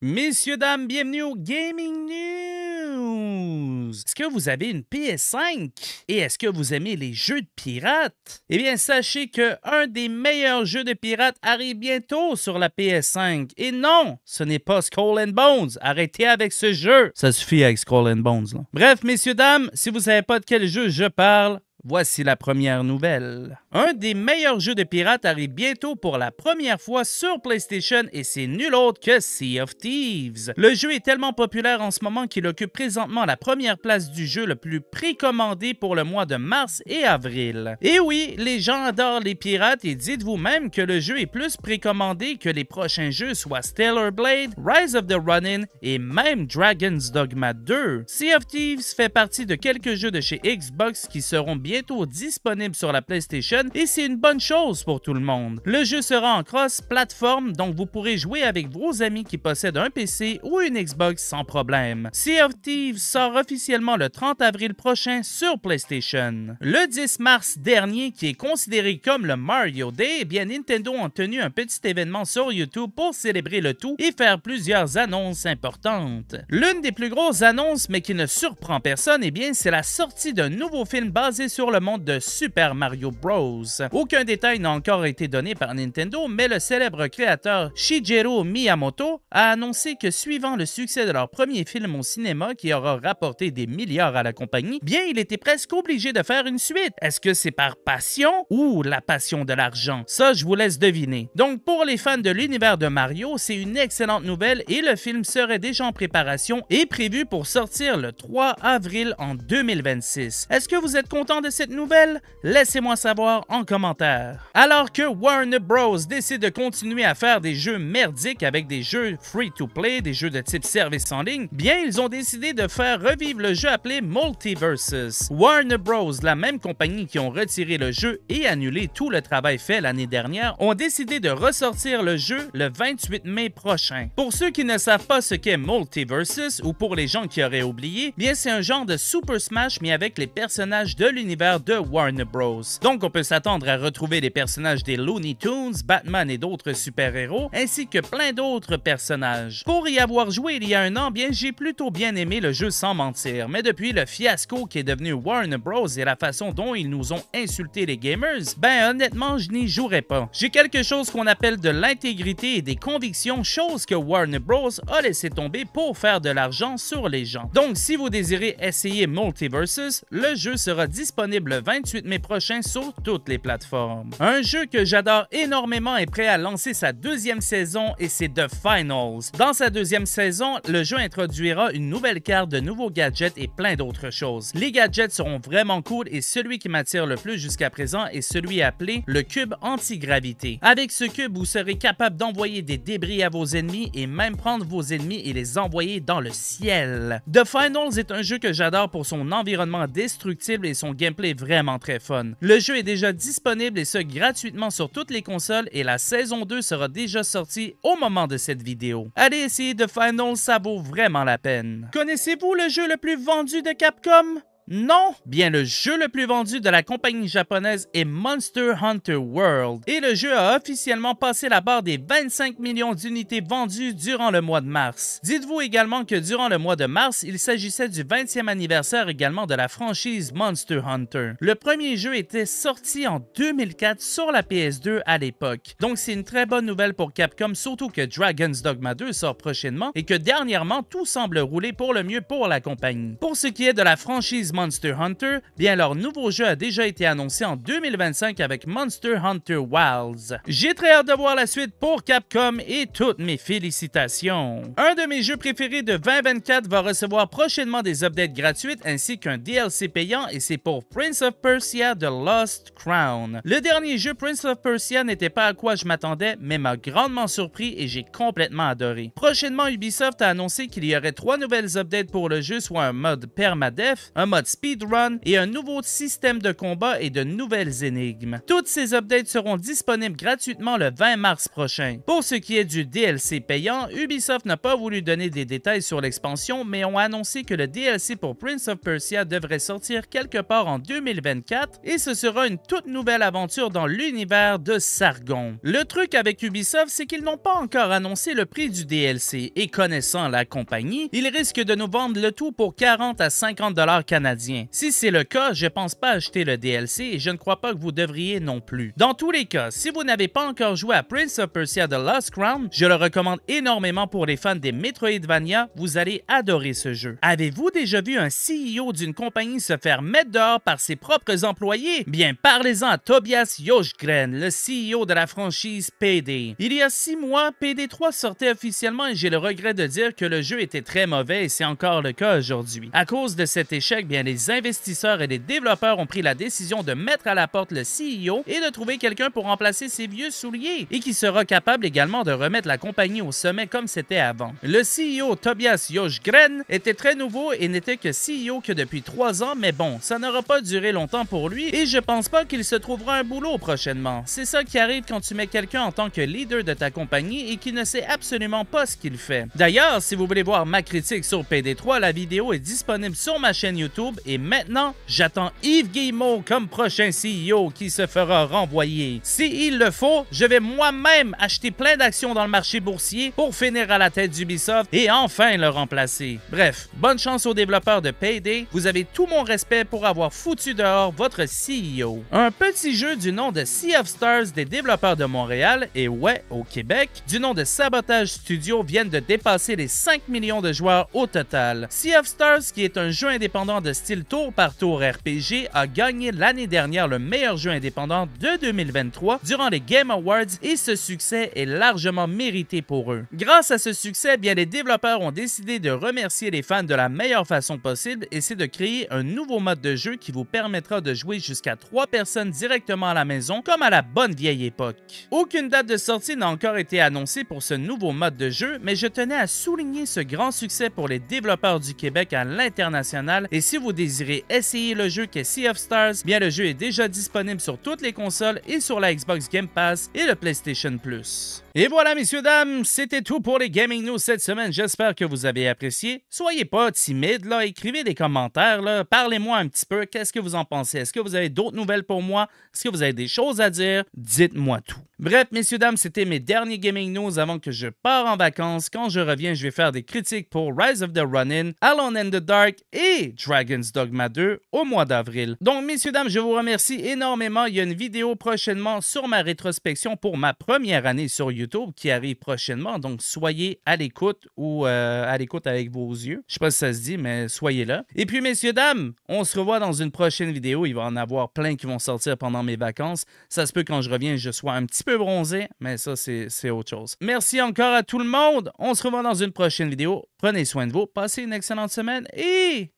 Messieurs, dames, bienvenue au Gaming News! Est-ce que vous avez une PS5? Et est-ce que vous aimez les jeux de pirates? Eh bien, sachez que un des meilleurs jeux de pirates arrive bientôt sur la PS5. Et non, ce n'est pas Scroll and Bones. Arrêtez avec ce jeu. Ça suffit avec Scroll and Bones. Bref, messieurs, dames, si vous savez pas de quel jeu je parle, Voici la première nouvelle. Un des meilleurs jeux de pirates arrive bientôt pour la première fois sur PlayStation et c'est nul autre que Sea of Thieves. Le jeu est tellement populaire en ce moment qu'il occupe présentement la première place du jeu le plus précommandé pour le mois de mars et avril. Et oui, les gens adorent les pirates et dites-vous même que le jeu est plus précommandé que les prochains jeux soit Stellar Blade, Rise of the Running et même Dragon's Dogma 2. Sea of Thieves fait partie de quelques jeux de chez Xbox qui seront bien disponible sur la PlayStation et c'est une bonne chose pour tout le monde. Le jeu sera en cross-platform, donc vous pourrez jouer avec vos amis qui possèdent un PC ou une Xbox sans problème. Sea of Thieves sort officiellement le 30 avril prochain sur PlayStation. Le 10 mars dernier, qui est considéré comme le Mario Day, eh bien Nintendo a tenu un petit événement sur YouTube pour célébrer le tout et faire plusieurs annonces importantes. L'une des plus grosses annonces, mais qui ne surprend personne, eh bien c'est la sortie d'un nouveau film basé sur sur le monde de Super Mario Bros. Aucun détail n'a encore été donné par Nintendo, mais le célèbre créateur Shigeru Miyamoto a annoncé que suivant le succès de leur premier film au cinéma qui aura rapporté des milliards à la compagnie, bien il était presque obligé de faire une suite. Est-ce que c'est par passion ou la passion de l'argent? Ça, je vous laisse deviner. Donc pour les fans de l'univers de Mario, c'est une excellente nouvelle et le film serait déjà en préparation et prévu pour sortir le 3 avril en 2026. Est-ce que vous êtes content de cette nouvelle? Laissez-moi savoir en commentaire. Alors que Warner Bros décide de continuer à faire des jeux merdiques avec des jeux free-to-play, des jeux de type service en ligne, bien ils ont décidé de faire revivre le jeu appelé Multiversus. Warner Bros, la même compagnie qui ont retiré le jeu et annulé tout le travail fait l'année dernière, ont décidé de ressortir le jeu le 28 mai prochain. Pour ceux qui ne savent pas ce qu'est Multiversus, ou pour les gens qui auraient oublié, bien c'est un genre de Super Smash mais avec les personnages de l'univers de Warner Bros. Donc on peut s'attendre à retrouver les personnages des Looney Tunes, Batman et d'autres super-héros, ainsi que plein d'autres personnages. Pour y avoir joué il y a un an, bien j'ai plutôt bien aimé le jeu sans mentir, mais depuis le fiasco qui est devenu Warner Bros et la façon dont ils nous ont insulté les gamers, ben honnêtement je n'y jouerai pas. J'ai quelque chose qu'on appelle de l'intégrité et des convictions, chose que Warner Bros a laissé tomber pour faire de l'argent sur les gens. Donc si vous désirez essayer Multiversus, le jeu sera disponible disponible le 28 mai prochain sur toutes les plateformes. Un jeu que j'adore énormément est prêt à lancer sa deuxième saison et c'est The Finals. Dans sa deuxième saison, le jeu introduira une nouvelle carte, de nouveaux gadgets et plein d'autres choses. Les gadgets seront vraiment cool et celui qui m'attire le plus jusqu'à présent est celui appelé le cube anti-gravité. Avec ce cube, vous serez capable d'envoyer des débris à vos ennemis et même prendre vos ennemis et les envoyer dans le ciel. The Finals est un jeu que j'adore pour son environnement destructible et son gameplay est vraiment très fun. Le jeu est déjà disponible et ce gratuitement sur toutes les consoles et la saison 2 sera déjà sortie au moment de cette vidéo. Allez essayer de Final, ça vaut vraiment la peine. Connaissez-vous le jeu le plus vendu de Capcom? Non, bien le jeu le plus vendu de la compagnie japonaise est Monster Hunter World et le jeu a officiellement passé la barre des 25 millions d'unités vendues durant le mois de mars. Dites-vous également que durant le mois de mars, il s'agissait du 20e anniversaire également de la franchise Monster Hunter. Le premier jeu était sorti en 2004 sur la PS2 à l'époque. Donc c'est une très bonne nouvelle pour Capcom, surtout que Dragon's Dogma 2 sort prochainement et que dernièrement tout semble rouler pour le mieux pour la compagnie. Pour ce qui est de la franchise Monster Hunter, bien leur nouveau jeu a déjà été annoncé en 2025 avec Monster Hunter Wilds. J'ai très hâte de voir la suite pour Capcom et toutes mes félicitations. Un de mes jeux préférés de 2024 va recevoir prochainement des updates gratuites ainsi qu'un DLC payant et c'est pour Prince of Persia The Lost Crown. Le dernier jeu Prince of Persia n'était pas à quoi je m'attendais mais m'a grandement surpris et j'ai complètement adoré. Prochainement Ubisoft a annoncé qu'il y aurait trois nouvelles updates pour le jeu soit un mode permadef, un mode speedrun et un nouveau système de combat et de nouvelles énigmes. Toutes ces updates seront disponibles gratuitement le 20 mars prochain. Pour ce qui est du DLC payant, Ubisoft n'a pas voulu donner des détails sur l'expansion, mais ont annoncé que le DLC pour Prince of Persia devrait sortir quelque part en 2024 et ce sera une toute nouvelle aventure dans l'univers de Sargon. Le truc avec Ubisoft, c'est qu'ils n'ont pas encore annoncé le prix du DLC et connaissant la compagnie, ils risquent de nous vendre le tout pour 40 à 50 dollars canadiens si c'est le cas, je pense pas acheter le DLC et je ne crois pas que vous devriez non plus. Dans tous les cas, si vous n'avez pas encore joué à Prince of Persia The Lost Crown, je le recommande énormément pour les fans des Metroidvania, vous allez adorer ce jeu. Avez-vous déjà vu un CEO d'une compagnie se faire mettre dehors par ses propres employés? Bien, parlez-en à Tobias Joschgren, le CEO de la franchise PD. Il y a six mois, PD3 sortait officiellement et j'ai le regret de dire que le jeu était très mauvais et c'est encore le cas aujourd'hui. À cause de cet échec, bien les investisseurs et les développeurs ont pris la décision de mettre à la porte le CEO et de trouver quelqu'un pour remplacer ses vieux souliers et qui sera capable également de remettre la compagnie au sommet comme c'était avant. Le CEO Tobias Josch-Gren était très nouveau et n'était que CEO que depuis trois ans, mais bon, ça n'aura pas duré longtemps pour lui et je pense pas qu'il se trouvera un boulot prochainement. C'est ça qui arrive quand tu mets quelqu'un en tant que leader de ta compagnie et qui ne sait absolument pas ce qu'il fait. D'ailleurs, si vous voulez voir ma critique sur PD3, la vidéo est disponible sur ma chaîne YouTube et maintenant, j'attends Yves Guillemot comme prochain CEO qui se fera renvoyer. S'il le faut, je vais moi-même acheter plein d'actions dans le marché boursier pour finir à la tête d'Ubisoft et enfin le remplacer. Bref, bonne chance aux développeurs de Payday. Vous avez tout mon respect pour avoir foutu dehors votre CEO. Un petit jeu du nom de Sea of Stars des développeurs de Montréal et ouais, au Québec, du nom de Sabotage Studio viennent de dépasser les 5 millions de joueurs au total. Sea of Stars, qui est un jeu indépendant de style tour par tour RPG a gagné l'année dernière le meilleur jeu indépendant de 2023 durant les Game Awards et ce succès est largement mérité pour eux. Grâce à ce succès, bien les développeurs ont décidé de remercier les fans de la meilleure façon possible et c'est de créer un nouveau mode de jeu qui vous permettra de jouer jusqu'à 3 personnes directement à la maison comme à la bonne vieille époque. Aucune date de sortie n'a encore été annoncée pour ce nouveau mode de jeu, mais je tenais à souligner ce grand succès pour les développeurs du Québec à l'international et si vous vous désirez essayer le jeu qu'est Sea of Stars, bien le jeu est déjà disponible sur toutes les consoles et sur la Xbox Game Pass et le PlayStation Plus. Et voilà, messieurs, dames, c'était tout pour les Gaming News cette semaine. J'espère que vous avez apprécié. Soyez pas timides, là, écrivez des commentaires, là. Parlez-moi un petit peu. Qu'est-ce que vous en pensez? Est-ce que vous avez d'autres nouvelles pour moi? Est-ce que vous avez des choses à dire? Dites-moi tout. Bref, messieurs, dames, c'était mes derniers Gaming News avant que je pars en vacances. Quand je reviens, je vais faire des critiques pour Rise of the Running, Alone in the Dark et Dragon Dogma 2 au mois d'avril. Donc, messieurs, dames, je vous remercie énormément. Il y a une vidéo prochainement sur ma rétrospection pour ma première année sur YouTube qui arrive prochainement. Donc, soyez à l'écoute ou euh, à l'écoute avec vos yeux. Je sais pas si ça se dit, mais soyez là. Et puis, messieurs, dames, on se revoit dans une prochaine vidéo. Il va en avoir plein qui vont sortir pendant mes vacances. Ça se peut quand je reviens, je sois un petit peu bronzé, mais ça, c'est autre chose. Merci encore à tout le monde. On se revoit dans une prochaine vidéo. Prenez soin de vous, passez une excellente semaine et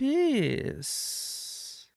Peace.